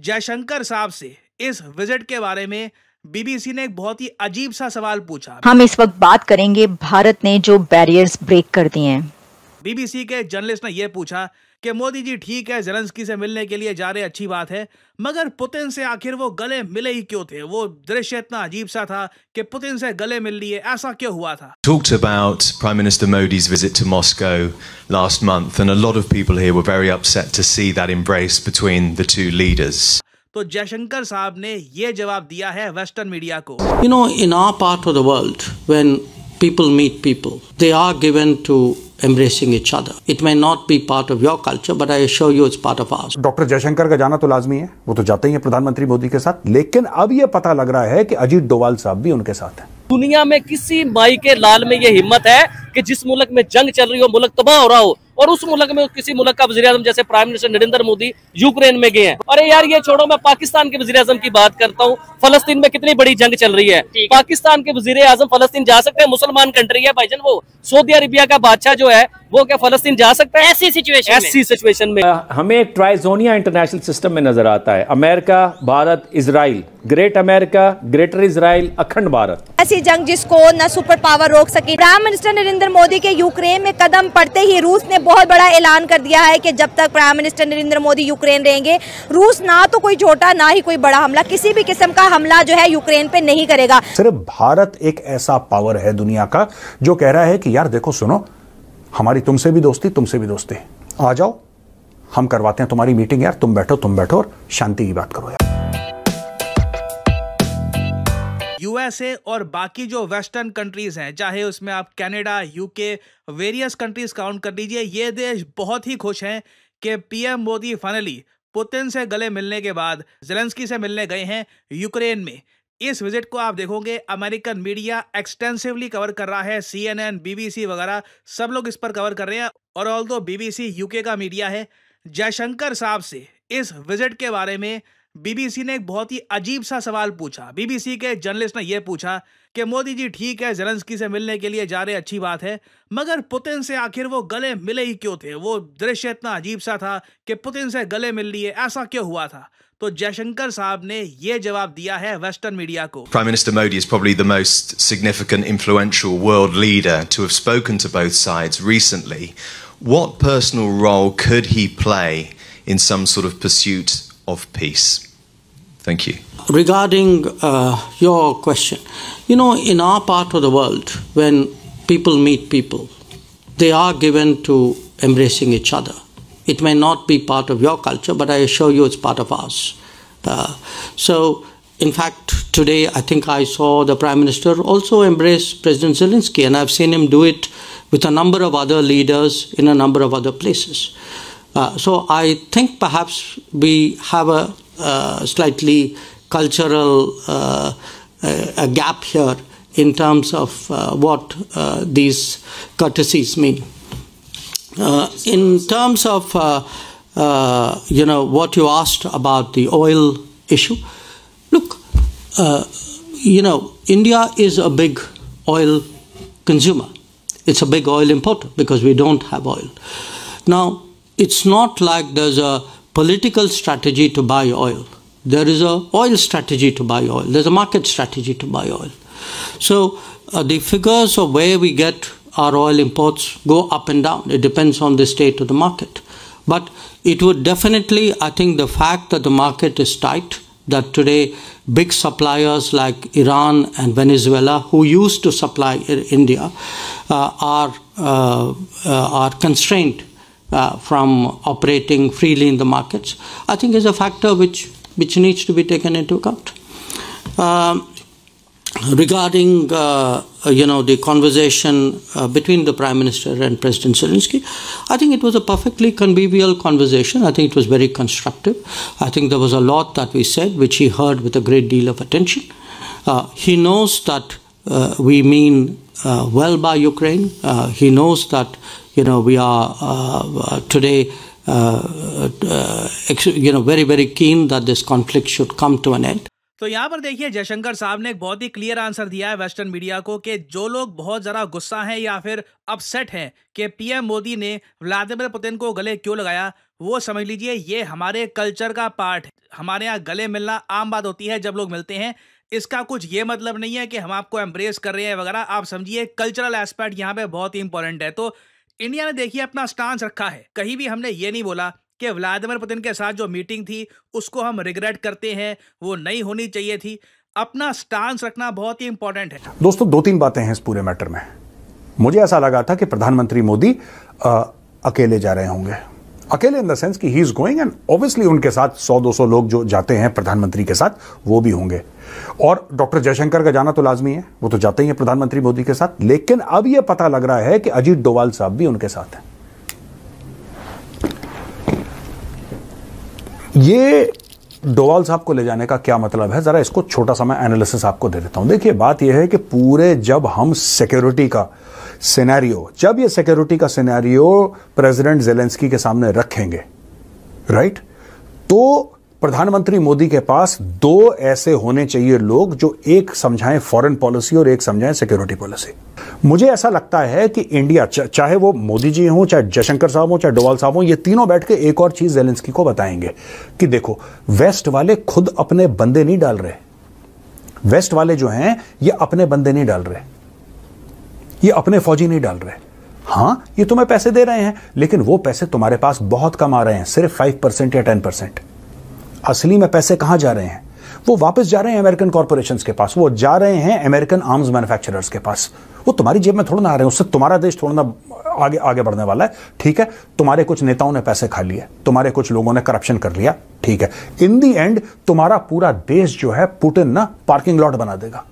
जयशंकर साहब से इस विजिट के बारे में बीबीसी ने एक बहुत ही अजीब सा सवाल पूछा हम इस वक्त बात करेंगे भारत ने जो बैरियर्स ब्रेक कर दिए हैं बीबीसी के जर्नलिस्ट ने यह पूछा कि मोदी जी ठीक है जेलेंस्की से मिलने के लिए जा रहे अच्छी बात है मगर पुतिन से आखिर वो गले मिले ही क्यों थे वो दृश्य इतना अजीब सा था कि पुतिन से गले मिल लिए ऐसा क्यों हुआ था talked about prime minister modi's visit to moscow last month and a lot of people here were very upset to see that embrace between the two leaders तो जयशंकर साहब ने ये जवाब दिया है वेस्टर्न मीडिया को you know in our part of the world when people meet people they are given to embracing each other. It may not be part of your culture, but I assure you it's part of ours. Doctor Jaishankar का जाना तो लाजमी है वो तो जाते ही हैं प्रधानमंत्री मोदी के साथ लेकिन अब ये पता लग रहा है कि अजीत डोवाल साहब भी उनके साथ हैं दुनिया में किसी माई के लाल में ये हिम्मत है कि जिस मुल्क में जंग चल रही हो मुल्क तबाह हो रहा हो और उस मुल्क में किसी मुल्क का वजी अजम जैसे prime minister Narendra Modi Ukraine में गए हैं और यार ये छोड़ो मैं पाकिस्तान के वजी अजम की बात करता हूँ फलस्तीन में कितनी बड़ी जंग चल रही है पाकिस्तान के वजीर आजम फलस्तीन जा सकते हैं मुसलमान कंट्री है भाईजन वो सऊदी अरेबिया का बादशाह जो है वो क्या फलस्तीन जा सकते हैं ऐसी सिचुएशन ऐसी सिचुएशन में हमें एक ट्राइजोनिया इंटरनेशनल सिस्टम में नजर आता है America Bharat Israel great America greater Israel अखंड भारत ऐसी जंग जिसको न सुपर पावर रोक सके प्राइम मिनिस्टर नरेंद्र मोदी के यूक्रेन में कदम पड़ते ही रूस ने बहुत बड़ा ऐलान कर दिया है कि जब तक prime minister Narendra Modi Ukraine रहेंगे रूस ना तो कोई छोटा ना ही कोई बड़ा हमला किसी भी किस्म का हमला जो है यूक्रेन पे नहीं करेगा सिर्फ भारत एक ऐसा पावर है दुनिया का जो कह रहा है कि यार देखो सुनो हमारी तुमसे भी दोस्ती तुमसे भी दोस्ती आ जाओ हम करवाते हैं तुम्हारी मीटिंग यार तुम बैठो तुम बैठो और शांति की बात करो यार यूएसए और बाकी जो वेस्टर्न कंट्रीज़ हैं चाहे उसमें आप Canada UK various countries count कर लीजिए ये देश बहुत ही खुश हैं कि पीएम मोदी फाइनली पुतिन से गले मिलने के बाद जेलेंस्की से मिलने गए हैं यूक्रेन में इस विजिट को आप देखोगे अमेरिकन मीडिया एक्सटेंसिवली कवर कर रहा है सीएनएन बीबीसी वगैरह सब लोग इस पर कवर कर रहे हैं और ऑल दो बीबीसी यूके का मीडिया है जयशंकर साहब से इस विजिट के बारे में बीबीसी ने एक बहुत ही अजीब सा सवाल पूछा बीबीसी के जर्नलिस्ट ने यह पूछा कि मोदी जी ठीक है जेलेंस्की से मिलने के लिए जा रहे अच्छी बात है मगर पुतिन से आखिर वो गले मिले ही क्यों थे वो दृश्य इतना अजीब सा था कि पुतिन से गले मिल लिए ऐसा क्यों हुआ था तो जयशंकर साहब ने यह जवाब दिया है वेस्टर्न मीडिया को prime minister Modi is probably the most significant influential world leader to have spoken to both sides recently what personal role could he play in some sort of pursuit of peace? Thank you. Regarding uh, your question, you know, in our part of the world, when people meet people, they are given to embracing each other. It may not be part of your culture, but I assure you it's part of ours. Uh, so, in fact, today I think I saw the Prime Minister also embrace President Zelensky, and I've seen him do it with a number of other leaders in a number of other places. Uh, so I think perhaps we have a uh, slightly cultural uh, uh, a gap here in terms of uh, what uh, these courtesies mean. in terms of you know what you asked about the oil issue, look, you know India is a big oil consumer. It's a big oil importer because we don't have oil. Now it's not like there's a political strategy to buy oil. There is a oil strategy to buy oil. There's a market strategy to buy oil. So uh, the figures of where we get our oil imports go up and down. It depends on the state of the market. But it would definitely, I think the fact that the market is tight, that today big suppliers like Iran and Venezuela, who used to supply India, uh, are, uh, uh are constrained uh, from operating freely in the markets, I think is a factor which, which needs to be taken into account. Uh, regarding uh, you know the conversation uh, between the prime minister and president zelensky i think it was a perfectly convivial conversation i think it was very constructive i think there was a lot that we said which he heard with a great deal of attention uh, he knows that uh, we mean uh, well by ukraine uh, he knows that you know, we are uh, uh, today. Uh, you know, very, very keen that this conflict should come to an end. तो यहाँ पर देखिए जयशंकर साहब ने एक बहुत ही clear answer दिया है वेस्टर्न मीडिया को कि जो लोग बहुत ज़रा गुस्सा हैं या फिर अपसेट हैं कि पीएम मोदी ने व्लादिमिर पुतिन को गले क्यों लगाया वो समझ लीजिए ये हमारे कल्चर का पार्ट है हमारे यहाँ गले मिलना आम बात होती है जब लोग मिलते हैं इसका कुछ ये मतलब नहीं है कि हम आपको एम्ब्रेस कर रहे हैं वगैरह आप समझिए कल्चरल एस्पेक्ट यहाँ पे बहुत ही इंपॉर्टेंट है तो इंडिया ने देखिए अपना स्टांस रखा है कहीं भी हमने ये नहीं बोला कि व्लादिमिर पुतिन के साथ जो मीटिंग थी उसको हम रिग्रेट करते हैं वो नहीं होनी चाहिए थी अपना स्टांस रखना बहुत ही इंपॉर्टेंट है दोस्तों दो तीन बातें हैं इस पूरे मैटर में मुझे ऐसा लगा था कि प्रधानमंत्री मोदी अकेले जा रहे होंगे अकेले इन द सेंस कि he is going and obviously उनके साथ 100-200 लोग जो जाते हैं प्रधानमंत्री के साथ वो भी होंगे और डॉक्टर जयशंकर का जाना तो लाजमी है वो तो जाते ही हैं प्रधानमंत्री मोदी के साथ लेकिन अब यह पता लग रहा है कि अजीत डोवाल साहब भी उनके साथ हैं ये डोवाल साहब को ले जाने का क्या मतलब है ज़रा इसको छोटा सा मैं एनालिसिस आपको दे देता हूं देखिए बात यह है कि पूरे जब हम सिक्योरिटी का सिनेरियो जब ये सिक्योरिटी का सिनेरियो प्रेसिडेंट जेलेंस्की के सामने रखेंगे राइट तो प्रधानमंत्री मोदी के पास दो ऐसे होने चाहिए लोग जो एक समझाएं फॉरेन पॉलिसी और एक समझाएं सिक्योरिटी पॉलिसी मुझे ऐसा लगता है कि इंडिया चाहे वो मोदी जी हों चाहे जयशंकर साहब हों चाहे डोवाल साहब हों ये तीनों बैठ के एक और चीज जेलेंस्की को बताएंगे कि देखो वेस्ट वाले खुद अपने बंदे नहीं डाल रहे वेस्ट वाले जो हैं ये अपने बंदे नहीं डाल रहे ये अपने फौजी नहीं डाल रहे हाँ ये तुम्हें पैसे दे रहे हैं लेकिन वो पैसे तुम्हारे पास बहुत कम आ रहे हैं सिर्फ फाइव परसेंट या टेन परसेंट असली में पैसे कहां जा रहे हैं वो वापस जा रहे हैं अमेरिकन कॉरपोरेशन के पास वो जा रहे हैं अमेरिकन आर्म्स मैन्युफैक्चरर्स के पास वो तुम्हारी जेब में थोड़ा ना आ रहे हैं उससे तुम्हारा देश थोड़ा ना आगे आगे बढ़ने वाला है ठीक है तुम्हारे कुछ नेताओं ने पैसे खा लिए तुम्हारे कुछ लोगों ने करप्शन कर लिया ठीक है इन दी एंड तुम्हारा पूरा देश जो है पुटिन ना पार्किंग लॉट बना देगा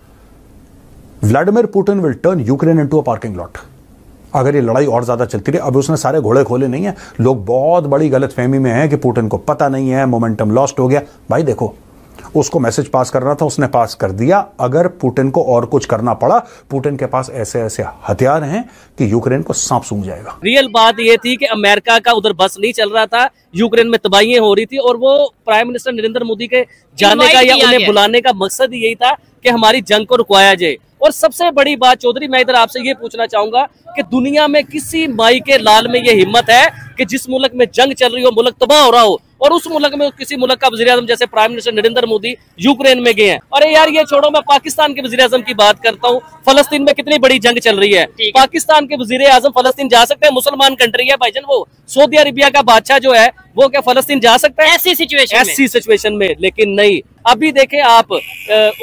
Vladimir Putin will turn Ukraine into a parking lot अगर ये लड़ाई और ज़्यादा चलती रही अभी उसने सारे घोड़े खोले नहीं है लोग बहुत बड़ी गलत फहमी में है कि पुटिन को पता नहीं है मोमेंटम लॉस्ट हो गया भाई देखो उसको मैसेज पास करना था उसने पास कर दिया अगर पुटिन को और कुछ करना पड़ा पुटिन के पास ऐसे ऐसे हथियार हैं कि यूक्रेन को सांप सूंघ जाएगा रियल बात यह थी कि अमेरिका का उधर बस नहीं चल रहा था यूक्रेन में तबाही हो रही थी और वो प्राइम मिनिस्टर नरेंद्र मोदी के जाने का या उन्हें बुलाने का मकसद यही था कि हमारी जंग को रुकवाया जाए और सबसे बड़ी बात चौधरी मैं इधर आपसे ये पूछना चाहूंगा कि दुनिया में किसी माई के लाल में ये हिम्मत है कि जिस मुल्क में जंग चल रही हो मुल्क तबाह हो रहा हो और उस मुल्क में किसी मुल्क का वजी जैसे prime minister Narendra Modi Ukraine में गए हैं अरे यार ये छोड़ो मैं पाकिस्तान के वजी की बात करता हूँ फलस्तीन में कितनी बड़ी जंग चल रही है पाकिस्तान के वजी आजम फलस्तीन जा सकते हैं मुसलमान कंट्री है भाईजन वो सऊदी अरेबिया का बादशाह जो है वो क्या फलस्तीन जा सकता है ऐसी सिचुएशन ऐसी सिचुएशन में लेकिन नहीं अभी देखे आप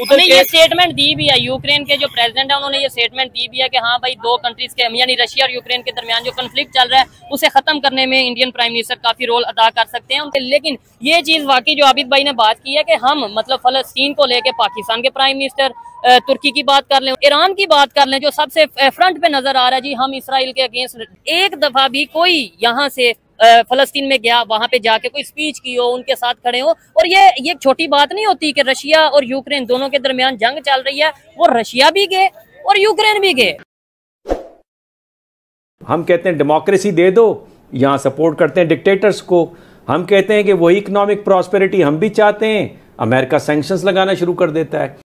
उधर ये स्टेटमेंट दी भी है यूक्रेन के जो प्रेसिडेंट है उन्होंने ये स्टेटमेंट दी भी है कि हाँ भाई दो कंट्रीज के यानी रशिया और यूक्रेन के दरमियान जो कंफ्लिक्ट चल रहा है उसे खत्म करने में इंडियन प्राइम मिनिस्टर काफी रोल अदा कर सकते हैं उनके लेकिन ये चीज वाकई जो आबिद भाई ने बात की है कि हम मतलब फलस्तीन को लेकर पाकिस्तान के प्राइम मिनिस्टर तुर्की की बात कर लें ईरान की बात कर लें जो सबसे फ्रंट पे नजर आ रहा है जी हम इसराइल के अगेंस्ट एक दफा भी कोई यहाँ से फलस्तीन में गया वहां पे जाके कोई स्पीच की हो उनके साथ खड़े हो और ये ये छोटी बात नहीं होती कि रशिया और यूक्रेन दोनों के दरमियान जंग चल रही है वो रशिया भी गए और यूक्रेन भी गए हम कहते हैं डेमोक्रेसी दे दो यहाँ सपोर्ट करते हैं डिक्टेटर्स को हम कहते हैं कि वही इकोनॉमिक प्रॉस्पेरिटी हम भी चाहते हैं अमेरिका सेंक्शन लगाना शुरू कर देता है